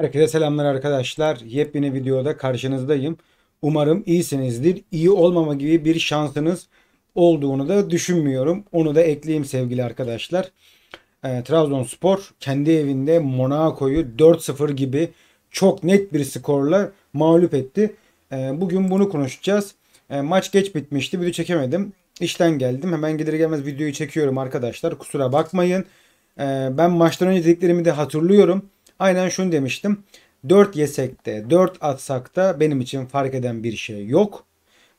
Herkese selamlar arkadaşlar. Yepyeni videoda karşınızdayım. Umarım iyisinizdir. İyi olmama gibi bir şansınız olduğunu da düşünmüyorum. Onu da ekleyeyim sevgili arkadaşlar. E, Trabzonspor kendi evinde Monaco'yu 4-0 gibi çok net bir skorla mağlup etti. E, bugün bunu konuşacağız. E, maç geç bitmişti. Video çekemedim. İşten geldim. Hemen gelir gelmez videoyu çekiyorum arkadaşlar. Kusura bakmayın. E, ben maçtan önce dediklerimi de hatırlıyorum. Aynen şunu demiştim. 4 yesek de 4 atsak da benim için fark eden bir şey yok.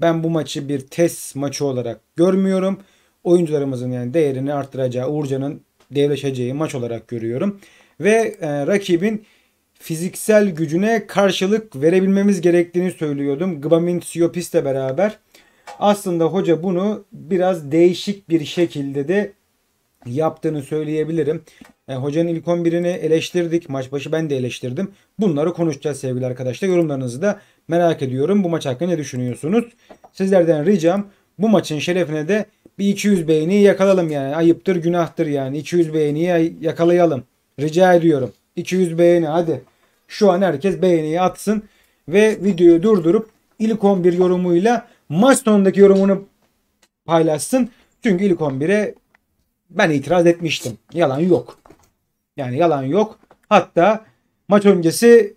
Ben bu maçı bir test maçı olarak görmüyorum. Oyuncularımızın yani değerini arttıracağı Uğurcan'ın devleşeceği maç olarak görüyorum. Ve e, rakibin fiziksel gücüne karşılık verebilmemiz gerektiğini söylüyordum. Gbamin Siopis'le beraber. Aslında hoca bunu biraz değişik bir şekilde de yaptığını söyleyebilirim. E, hocanın ilk 11'ini eleştirdik. Maç başı ben de eleştirdim. Bunları konuşacağız sevgili arkadaşlar. Yorumlarınızı da merak ediyorum. Bu maç hakkında ne düşünüyorsunuz? Sizlerden ricam bu maçın şerefine de bir 200 beğeni yakalalım yani. Ayıptır, günahtır yani. 200 beğeniyi yakalayalım. Rica ediyorum. 200 beğeni hadi. Şu an herkes beğeniyi atsın ve videoyu durdurup ilk 11 yorumuyla maç sonundaki yorumunu paylaşsın. Çünkü ilk 11'e ben itiraz etmiştim. Yalan yok. Yani yalan yok. Hatta maç öncesi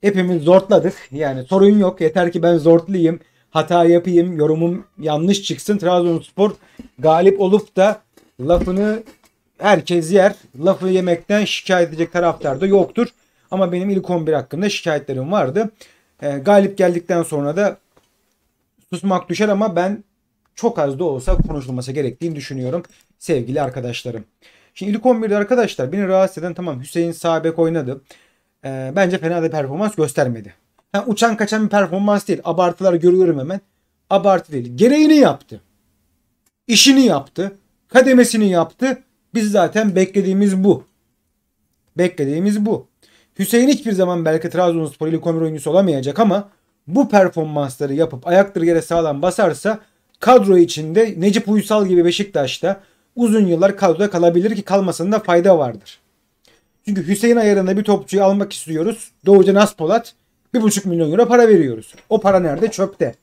hepimiz zortladık. Yani sorun yok. Yeter ki ben zortluyum. Hata yapayım. Yorumum yanlış çıksın. Trabzonspor galip olup da lafını herkes yer. Lafı yemekten şikayet edecek taraftar da yoktur. Ama benim ilk 11 hakkında şikayetlerim vardı. E, galip geldikten sonra da susmak düşer ama ben çok az da olsa konuşulması gerektiğini düşünüyorum sevgili arkadaşlarım. Şimdi ilk 11'de arkadaşlar beni rahatsız eden tamam Hüseyin Sabek oynadı. Ee, bence fena da performans göstermedi. Ha, uçan kaçan bir performans değil. Abartılar görüyorum hemen. Abartı değil. Gereğini yaptı. İşini yaptı. Kademesini yaptı. Biz zaten beklediğimiz bu. Beklediğimiz bu. Hüseyin hiçbir zaman belki Trabzonspor ile komür oyuncusu olamayacak ama bu performansları yapıp ayakları yere sağlam basarsa kadro içinde Necip Uysal gibi Beşiktaş'ta uzun yıllar kadroda kalabilir ki kalmasında fayda vardır. Çünkü Hüseyin ayarında bir topçuyu almak istiyoruz. Doğucan Aspolat 1,5 milyon euro para veriyoruz. O para nerede? Çöpte.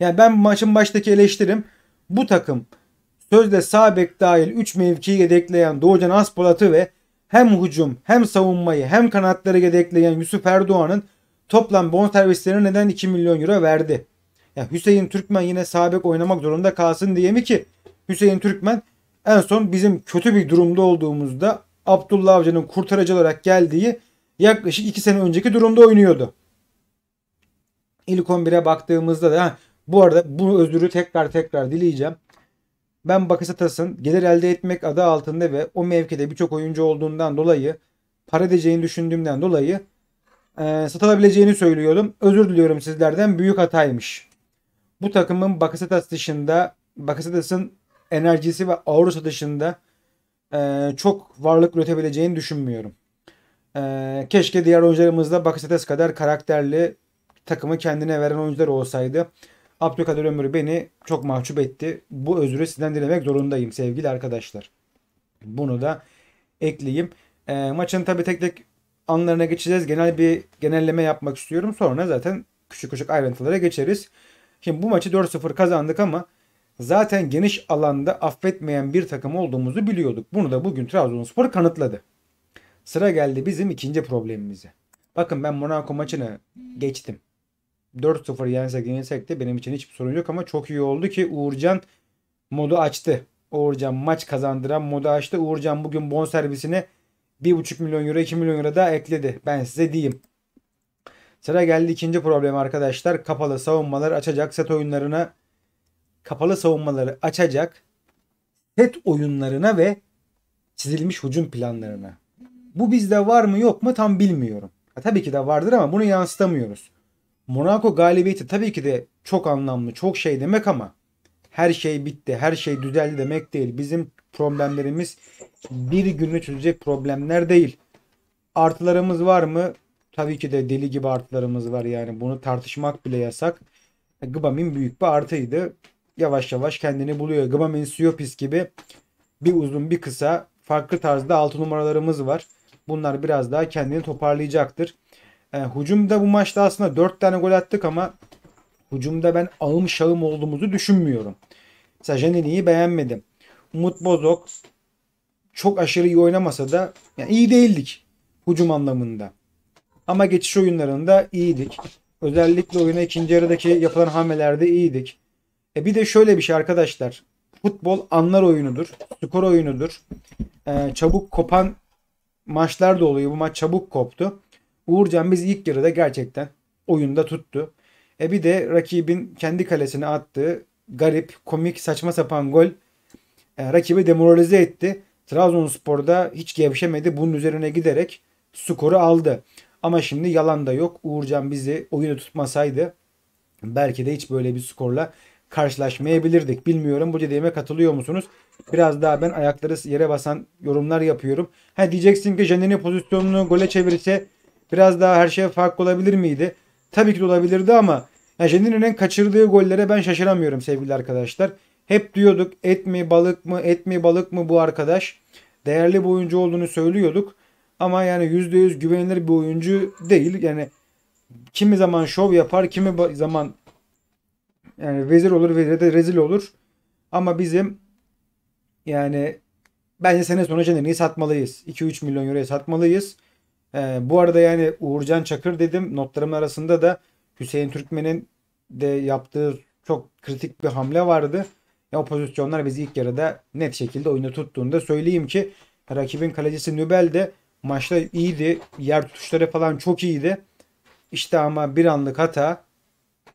Yani ben maçın baştaki eleştirim bu takım sözde sağ bek dahil 3 mevkiyi yedekleyen Doğucan Aspolat'ı ve hem hücum hem savunmayı hem kanatları yedekleyen Yusuf Erdoğan'ın toplam bonservislerine neden 2 milyon euro verdi? Ya Hüseyin Türkmen yine sabek oynamak zorunda kalsın diye mi ki Hüseyin Türkmen en son bizim kötü bir durumda olduğumuzda Abdullah Avcı'nın kurtarıcı olarak geldiği yaklaşık 2 sene önceki durumda oynuyordu. İlk 11'e baktığımızda da bu arada bu özürü tekrar tekrar dileyeceğim. Ben Bakasetas'ın gelir elde etmek adı altında ve o mevkide birçok oyuncu olduğundan dolayı para edeceğini düşündüğümden dolayı e, satılabileceğini söylüyordum. Özür diliyorum sizlerden büyük hataymış. Bu takımın Bakasetas dışında Bakasetas'ın enerjisi ve Aurus'a dışında e, çok varlık üretebileceğini düşünmüyorum. E, keşke diğer oyuncularımız da Bakasetas kadar karakterli takımı kendine veren oyuncular olsaydı. Abdülkadir Ömür beni çok mahcup etti. Bu özrü sizden dilemek zorundayım sevgili arkadaşlar. Bunu da ekleyeyim. E, maçın tabii tek tek anlarına geçeceğiz. Genel bir genelleme yapmak istiyorum. Sonra zaten küçük küçük ayrıntılara geçeriz. Şimdi bu maçı 4-0 kazandık ama zaten geniş alanda affetmeyen bir takım olduğumuzu biliyorduk. Bunu da bugün Trabzonspor kanıtladı. Sıra geldi bizim ikinci problemimize. Bakın ben Monaco maçını geçtim. 4-0 yensek yenilsek de benim için hiçbir sorun yok ama çok iyi oldu ki Uğurcan modu açtı. Uğurcan maç kazandıran modu açtı. Uğurcan bugün bon servisine 1,5 milyon euro 2 milyon euro daha ekledi. Ben size diyeyim. Sıra geldi ikinci problem arkadaşlar. Kapalı savunmaları açacak set oyunlarına kapalı savunmaları açacak set oyunlarına ve çizilmiş hücum planlarına. Bu bizde var mı yok mu tam bilmiyorum. Ha, tabii ki de vardır ama bunu yansıtamıyoruz. Monaco galibiyeti tabii ki de çok anlamlı, çok şey demek ama her şey bitti, her şey düzeldi demek değil. Bizim problemlerimiz bir günde çözecek problemler değil. Artılarımız var mı? Tabii ki de deli gibi artılarımız var yani bunu tartışmak bile yasak. Gbamin büyük bir artıydı. Yavaş yavaş kendini buluyor. Gbamin Siopis gibi bir uzun bir kısa farklı tarzda altı numaralarımız var. Bunlar biraz daha kendini toparlayacaktır. E, hücumda bu maçta aslında 4 tane gol attık ama hucumda ben ağım şağım olduğumuzu düşünmüyorum. Mesela Janini'yi beğenmedim. Umut Bozok çok aşırı iyi oynamasa da yani iyi değildik hucum anlamında. Ama geçiş oyunlarında iyiydik. Özellikle oyuna ikinci yarıdaki yapılan hamlelerde iyiydik. E bir de şöyle bir şey arkadaşlar. Futbol anlar oyunudur. Skor oyunudur. E, çabuk kopan maçlar da oluyor. Bu maç çabuk koptu. Uğurcan biz ilk yarıda gerçekten oyunda tuttu. E bir de rakibin kendi kalesine attığı garip, komik, saçma sapan gol e, rakibi demoralize etti. Trabzonspor'da hiç gevşemedi. Bunun üzerine giderek skoru aldı. Ama şimdi yalan da yok. Uğurcan bizi oyunu tutmasaydı belki de hiç böyle bir skorla karşılaşmayabilirdik. Bilmiyorum bu dediğime katılıyor musunuz? Biraz daha ben ayakları yere basan yorumlar yapıyorum. Ha diyeceksin ki Jane'nin pozisyonunu gole çevirse biraz daha her şey farklı olabilir miydi? Tabii ki de olabilirdi ama yani Jane'nin kaçırdığı gollere ben şaşıramıyorum sevgili arkadaşlar. Hep diyorduk et mi balık mı et mi balık mı bu arkadaş. Değerli bir oyuncu olduğunu söylüyorduk. Ama yani %100 güvenilir bir oyuncu değil. Yani kimi zaman şov yapar, kimi zaman yani vezir olur, vezire de rezil olur. Ama bizim yani bence sene sonu Caner'i satmalıyız. 2-3 milyon euroya satmalıyız. Ee, bu arada yani Uğurcan Çakır dedim. notlarım arasında da Hüseyin Türkmen'in de yaptığı çok kritik bir hamle vardı. Ya, o pozisyonlar bizi ilk yarıda net şekilde oyunu tuttuğunda söyleyeyim ki rakibin kalecisi Nübel de Maçta iyiydi. Yer tutuşları falan çok iyiydi. İşte ama bir anlık hata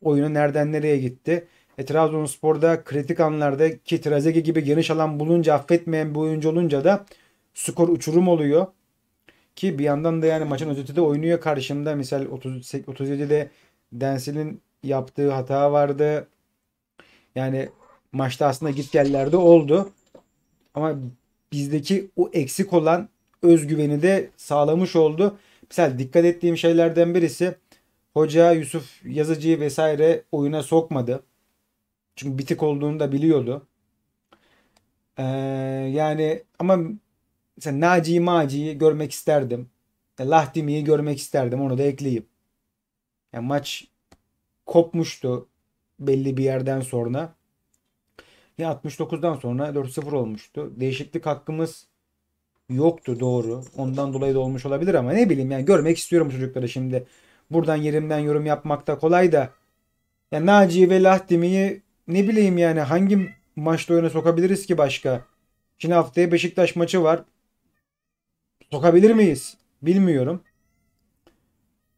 oyunu nereden nereye gitti. E, Trabzonspor'da kritik anlarda ki Trazege gibi geniş alan bulunca affetmeyen bir oyuncu olunca da skor uçurum oluyor. Ki bir yandan da yani maçın özeti de oynuyor karşımda. Misal 30, 37'de Densil'in yaptığı hata vardı. Yani maçta aslında git gellerde oldu. Ama bizdeki o eksik olan özgüveni de sağlamış oldu. Mesela dikkat ettiğim şeylerden birisi hoca Yusuf Yazıcı'yı vesaire oyuna sokmadı. Çünkü bitik olduğunu da biliyordu. Ee, yani ama mesela Naciyi Maci'yi görmek isterdim. E, Lahdimi'yi görmek isterdim. Onu da ekleyeyim. Yani maç kopmuştu belli bir yerden sonra. Ya 69'dan sonra 4-0 olmuştu. Değişiklik hakkımız yoktu doğru. Ondan dolayı da olmuş olabilir ama ne bileyim yani görmek istiyorum çocukları şimdi. Buradan yerimden yorum yapmak da kolay da. Yani Naci ve Lahdimi'yi ne bileyim yani hangi maçta oyuna sokabiliriz ki başka? Şimdi haftaya Beşiktaş maçı var. Sokabilir miyiz? Bilmiyorum.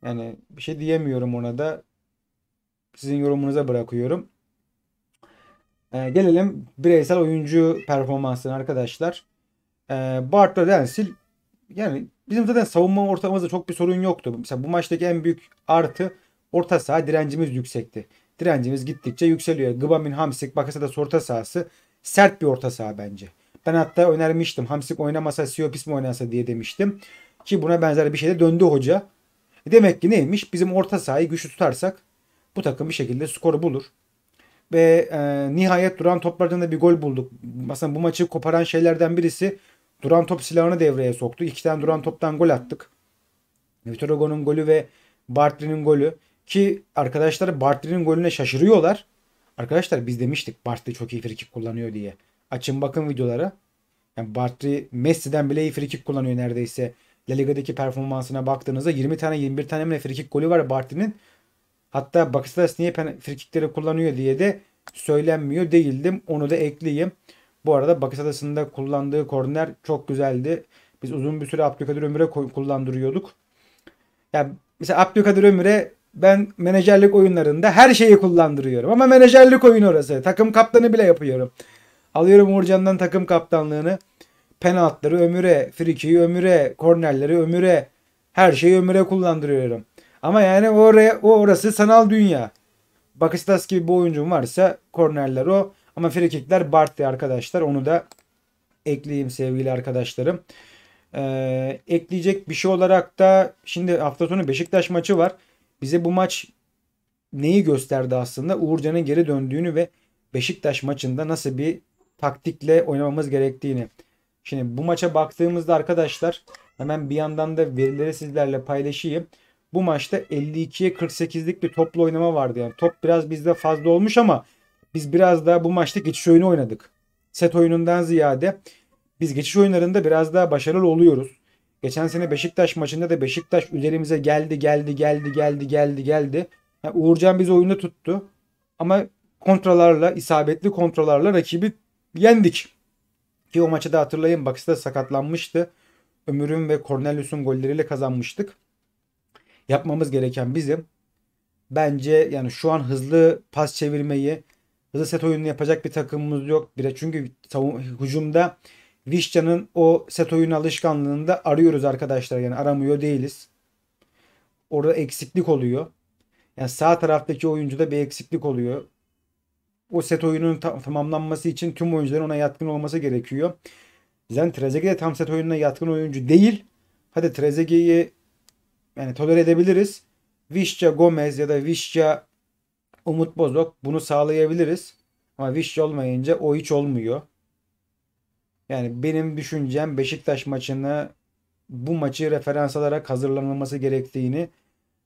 Yani bir şey diyemiyorum ona da. Sizin yorumunuza bırakıyorum. Ee, gelelim bireysel oyuncu performansına arkadaşlar. E, Bart'la Densil yani bizim zaten savunma ortamımızda çok bir sorun yoktu. Mesela bu maçtaki en büyük artı orta saha direncimiz yüksekti. Direncimiz gittikçe yükseliyor. Gıbamin, Hamsik, da orta sahası sert bir orta saha bence. Ben hatta önermiştim. Hamsik oynamasa, Siopis mi oynasa diye demiştim. Ki buna benzer bir şey de döndü hoca. demek ki neymiş? Bizim orta sahayı güçlü tutarsak bu takım bir şekilde skoru bulur. Ve e, nihayet duran toplardan da bir gol bulduk. Aslında bu maçı koparan şeylerden birisi duran top silahını devreye soktu. İki tane duran toptan gol attık. Vitor Hugo'nun golü ve Bartley'nin golü. Ki arkadaşlar Bartley'nin golüne şaşırıyorlar. Arkadaşlar biz demiştik Bartley çok iyi frikik kullanıyor diye. Açın bakın videoları. Yani Bartley Messi'den bile iyi frikik kullanıyor neredeyse. La Liga'daki performansına baktığınızda 20 tane 21 tane mi frikik golü var Bartley'nin. Hatta Bakasitas niye frikikleri kullanıyor diye de söylenmiyor değildim. Onu da ekleyeyim. Bu arada Bakış Adası'nda kullandığı korner çok güzeldi. Biz uzun bir süre Abdülkadir Ömür'e kullandırıyorduk. Yani mesela Abdülkadir Ömür'e ben menajerlik oyunlarında her şeyi kullandırıyorum. Ama menajerlik oyunu orası. Takım kaptanı bile yapıyorum. Alıyorum Uğurcan'dan takım kaptanlığını. Penaltıları Ömür'e, frikiyi Ömür'e, kornerleri Ömür'e, her şeyi Ömür'e kullandırıyorum. Ama yani oraya, o orası sanal dünya. Bakıştas gibi bir oyuncum varsa kornerler o. Ama frikikler Bartley arkadaşlar. Onu da ekleyeyim sevgili arkadaşlarım. Ee, ekleyecek bir şey olarak da şimdi hafta sonu Beşiktaş maçı var. Bize bu maç neyi gösterdi aslında? Uğurcan'ın geri döndüğünü ve Beşiktaş maçında nasıl bir taktikle oynamamız gerektiğini. Şimdi bu maça baktığımızda arkadaşlar hemen bir yandan da verileri sizlerle paylaşayım. Bu maçta 52'ye 48'lik bir toplu oynama vardı. Yani top biraz bizde fazla olmuş ama biz biraz daha bu maçta geçiş oyunu oynadık. Set oyunundan ziyade biz geçiş oyunlarında biraz daha başarılı oluyoruz. Geçen sene Beşiktaş maçında da Beşiktaş üzerimize geldi geldi geldi geldi geldi geldi. Yani Uğurcan bizi oyunda tuttu. Ama kontralarla isabetli kontralarla rakibi yendik. Ki o maçı da hatırlayın Baksı da sakatlanmıştı. Ömür'ün ve Cornelius'un golleriyle kazanmıştık. Yapmamız gereken bizim bence yani şu an hızlı pas çevirmeyi hızlı set oyunu yapacak bir takımımız yok bile. Çünkü savun, hücumda Vişcan'ın o set oyunu alışkanlığını da arıyoruz arkadaşlar. Yani aramıyor değiliz. Orada eksiklik oluyor. Yani sağ taraftaki oyuncuda bir eksiklik oluyor. O set oyunun tam, tamamlanması için tüm oyuncuların ona yatkın olması gerekiyor. Zaten trezegi de tam set oyununa yatkın oyuncu değil. Hadi Trezeguet'i yani tolere edebiliriz. Vişça Gomez ya da Vişça Umut Bozok bunu sağlayabiliriz. Ama Viş olmayınca o hiç olmuyor. Yani benim düşüncem Beşiktaş maçını bu maçı referans alarak hazırlanılması gerektiğini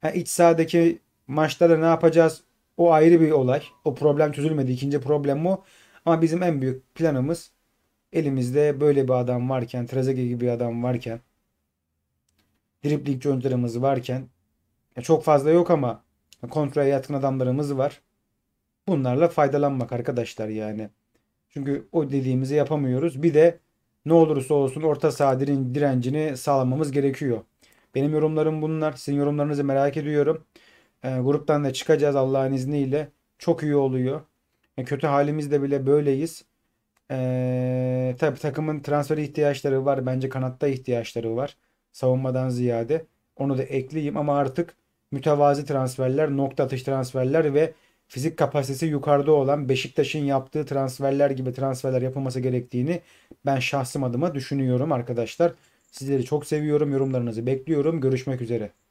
ha, iç sahadaki maçlarda ne yapacağız o ayrı bir olay. O problem çözülmedi. İkinci problem o. Ama bizim en büyük planımız elimizde böyle bir adam varken, Trezeguet gibi bir adam varken, driplikçi oyuncularımız varken çok fazla yok ama Kontrole yatkın adamlarımız var. Bunlarla faydalanmak arkadaşlar yani. Çünkü o dediğimizi yapamıyoruz. Bir de ne olursa olsun orta saha direncini sağlamamız gerekiyor. Benim yorumlarım bunlar. Sizin yorumlarınızı merak ediyorum. E, gruptan da çıkacağız Allah'ın izniyle. Çok iyi oluyor. E, kötü halimizde bile böyleyiz. E, tabii takımın transfer ihtiyaçları var. Bence kanatta ihtiyaçları var. Savunmadan ziyade. Onu da ekleyeyim ama artık mütevazi transferler, nokta atış transferler ve fizik kapasitesi yukarıda olan Beşiktaş'ın yaptığı transferler gibi transferler yapılması gerektiğini ben şahsım adıma düşünüyorum arkadaşlar. Sizleri çok seviyorum. Yorumlarınızı bekliyorum. Görüşmek üzere.